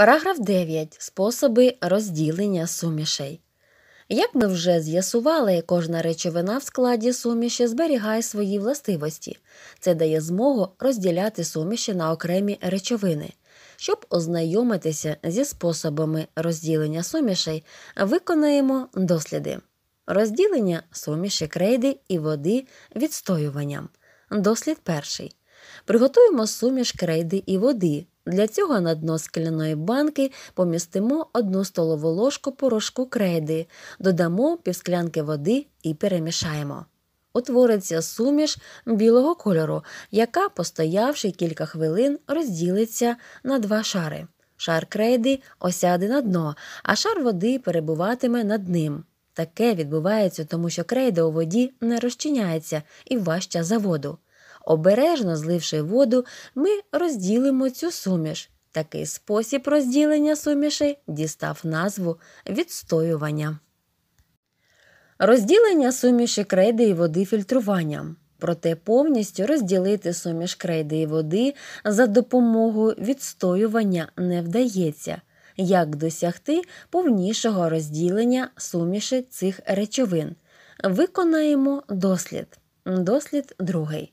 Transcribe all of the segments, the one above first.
Параграф 9. Способи розділення сумішей. Як ми вже з'ясували, кожна речовина в складі суміші зберігає свої властивості. Це дає змогу розділяти суміші на окремі речовини. Щоб ознайомитися зі способами розділення сумішей, виконаємо досліди: розділення суміші крейди і води відстоюванням. Дослід перший. Приготуємо суміш крейди і води. Для цього на дно скляної банки помістимо одну столову ложку порошку крейди, додамо півсклянки води і перемішаємо. Утвориться суміш білого кольору, яка, постоявши кілька хвилин, розділиться на два шари. Шар крейди осяде на дно, а шар води перебуватиме над ним. Таке відбувається, тому що крейда у воді не розчиняється і важча за воду. Обережно зливши воду, ми розділимо цю суміш. Такий спосіб розділення суміші дістав назву відстоювання. Розділення суміші крейди і води фільтруванням. Проте повністю розділити суміш крейди і води за допомогою відстоювання не вдається. Як досягти повнішого розділення суміші цих речовин? Виконаємо дослід. Дослід другий.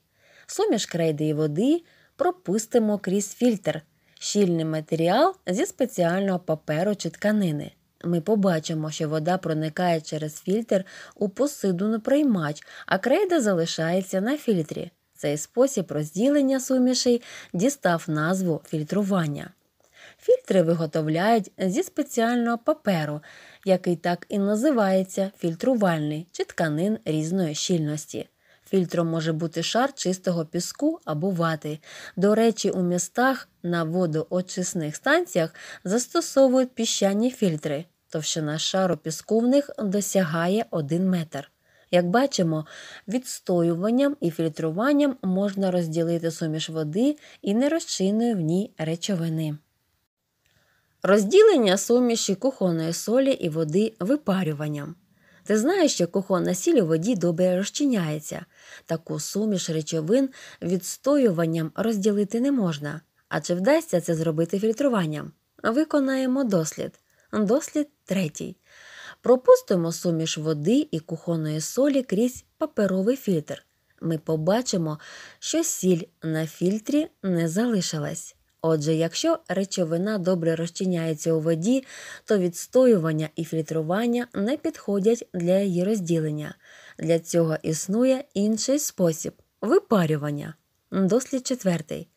Суміш крейди і води пропустимо крізь фільтр, щільний матеріал зі спеціального паперу чи тканини. Ми побачимо, що вода проникає через фільтр у посидуну приймач, а крейда залишається на фільтрі. Цей спосіб розділення сумішей дістав назву фільтрування. Фільтри виготовляють зі спеціального паперу, який так і називається фільтрувальний чи тканин різної щільності. Фільтром може бути шар чистого піску або вати. До речі, у містах на водоочисних станціях застосовують піщані фільтри. Товщина шару піску в них досягає 1 метр. Як бачимо, відстоюванням і фільтруванням можна розділити суміш води і нерозчинної в ній речовини. Розділення суміші кухонної солі і води випарюванням. Ти знаєш, що кухонна сіль у воді добре розчиняється. Таку суміш речовин відстоюванням розділити не можна. А чи вдасться це зробити фільтруванням? Виконаємо дослід. Дослід третій. Пропустимо суміш води і кухонної солі крізь паперовий фільтр. Ми побачимо, що сіль на фільтрі не залишилась. Отже, якщо речовина добре розчиняється у воді, то відстоювання і фільтрування не підходять для її розділення. Для цього існує інший спосіб випарювання. Дослід четвертий.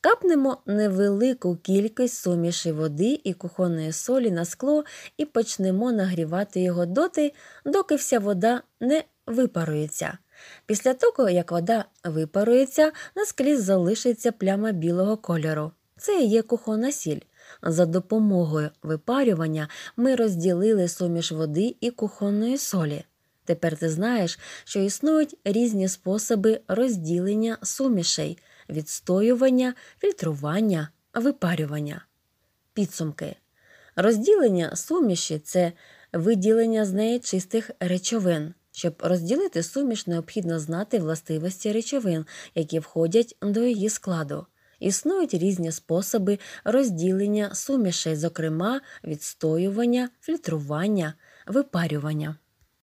Капнемо невелику кількість суміші води і кухонної солі на скло і почнемо нагрівати його доти, доки вся вода не випарується. Після того, як вода випарується, на склі залишиться пляма білого кольору. Це є кухонна сіль. За допомогою випарювання ми розділили суміш води і кухонної солі. Тепер ти знаєш, що існують різні способи розділення сумішей, відстоювання, фільтрування, випарювання. Підсумки. Розділення суміші це виділення з неї чистих речовин. Щоб розділити суміш, необхідно знати властивості речовин, які входять до її складу. Існують різні способи розділення сумішей, зокрема відстоювання, фільтрування, випарювання.